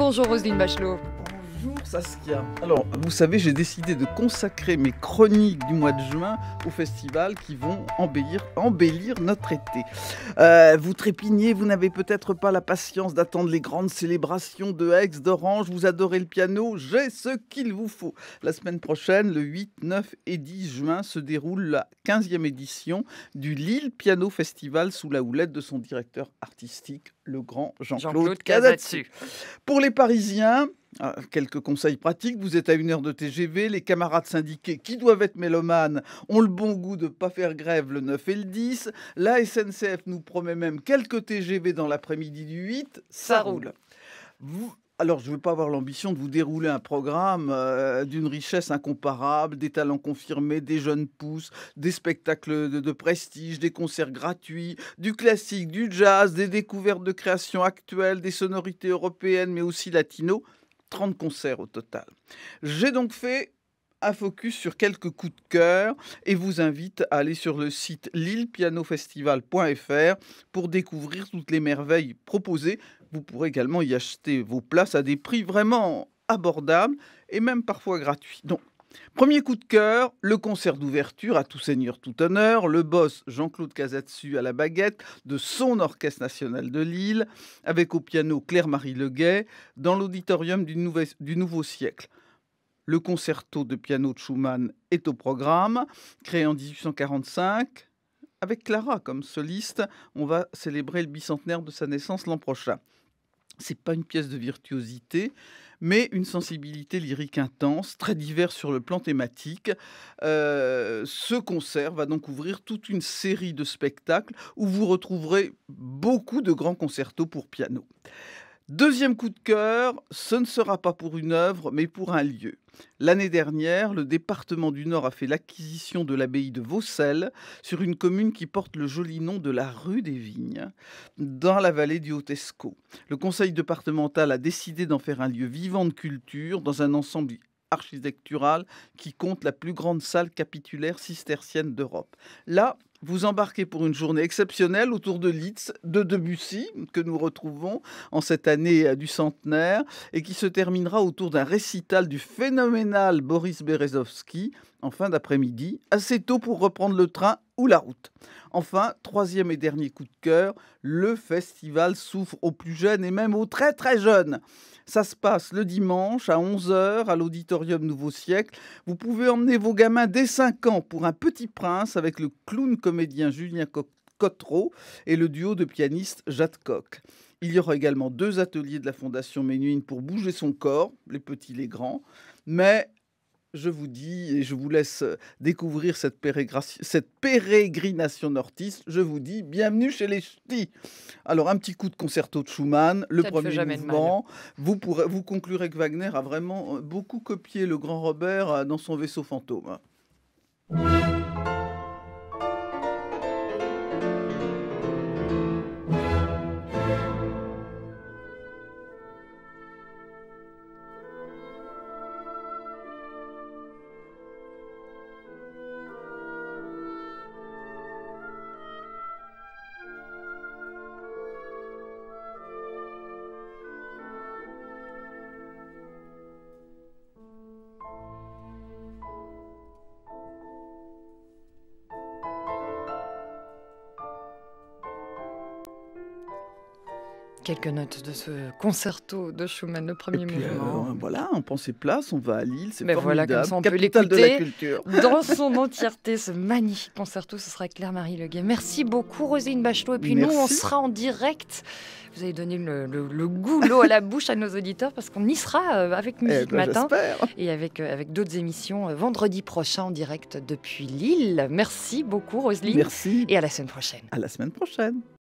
Bonjour Roselyne Bachelot. Bonjour Saskia. Alors, vous savez, j'ai décidé de consacrer mes chroniques du mois de juin au festival qui vont embellir, notre été. Euh, vous trépignez, vous n'avez peut-être pas la patience d'attendre les grandes célébrations de Aix, d'Orange, vous adorez le piano, j'ai ce qu'il vous faut. La semaine prochaine, le 8, 9 et 10 juin, se déroule la 15e édition du Lille Piano Festival sous la houlette de son directeur artistique, le grand Jean-Claude Jean Pour les Parisiens, ah, quelques conseils pratiques. Vous êtes à une heure de TGV, les camarades syndiqués qui doivent être mélomanes ont le bon goût de ne pas faire grève le 9 et le 10. La SNCF nous promet même quelques TGV dans l'après-midi du 8. Ça, roule. Vous, alors, je ne veux pas avoir l'ambition de vous dérouler un programme euh, d'une richesse incomparable, des talents confirmés, des jeunes pousses, des spectacles de, de, prestige, des concerts gratuits, du classique, du jazz, des découvertes de création actuelle, des sonorités européennes, mais aussi latino. 30 concerts au total. J'ai donc fait un focus sur quelques coups de cœur et vous invite à aller sur le site lillepianofestival.fr pour découvrir toutes les merveilles proposées. Vous pourrez également y acheter vos places à des prix vraiment abordables et même parfois gratuits. Premier coup de cœur, le concert d'ouverture à tout seigneur, tout honneur, le boss Jean-Claude Casatsu à la baguette de son Orchestre national de Lille, avec au piano Claire-Marie Leguet, dans l'auditorium du, du Nouveau Siècle. Le concerto de piano de Schumann est au programme, créé en 1845. Avec Clara comme soliste, on va célébrer le bicentenaire de sa naissance l'an prochain. C'est pas une pièce de virtuosité, mais une sensibilité lyrique intense, très diverse sur le plan thématique. Euh, ce concert va donc ouvrir toute une série de spectacles où vous retrouverez beaucoup de grands concertos pour piano. Deuxième coup de cœur, ce ne sera pas pour une œuvre, mais pour un lieu. L'année dernière, le département du Nord a fait l'acquisition de l'abbaye de Vaucelles sur une commune qui porte le joli nom de la rue des Vignes, dans la vallée du Hautesco. Le conseil départemental a décidé d'en faire un lieu vivant de culture dans un ensemble architectural qui compte la plus grande salle capitulaire cistercienne d'Europe. Là, vous embarquez pour une journée exceptionnelle autour de Litz, de Debussy, que nous retrouvons en cette année euh, du centenaire, et qui se terminera autour d'un récital du phénoménal Boris Berezovski en fin d'après-midi, assez tôt pour reprendre le train ou la route. Enfin, troisième et dernier coup de cœur, le festival souffre aux plus jeunes et même aux très très jeunes. Ça se passe le dimanche à 11h à l'auditorium Nouveau Siècle. Vous pouvez emmener vos gamins dès 5 ans pour un petit prince avec le clown comédien Julien Cottreau et le duo de pianistes Jade Koch. Il y aura également deux ateliers de la Fondation Menuhin pour bouger son corps, les petits, les grands. Mais je vous dis, et je vous laisse découvrir cette, pérégrination nortiste, je vous dis bienvenue chez les ch'tis. Alors, un petit coup de concerto de Schumann, le premier mouvement. Vous, pourrez, vous conclurez que Wagner a vraiment euh, beaucoup copié le grand Robert euh, dans son vaisseau fantôme. quelques notes de ce concerto de Schumann, le premier mouvement. Euh, voilà, on prend ses places, on va à Lille, c'est formidable. Voilà, comme ça on dans son entièreté, ce magnifique concerto. Ce sera Claire-Marie Leguet. Merci beaucoup, Roselyne Bachelot. Et puis nous, on sera en direct. Vous avez donné le, le, goût, l'eau à la bouche à nos auditeurs parce qu'on y sera euh, avec eh Musique ben, Matin et avec, euh, avec d'autres émissions vendredi prochain en direct depuis Lille. Merci beaucoup, Roselyne. Merci. Et à la semaine prochaine. À la semaine prochaine.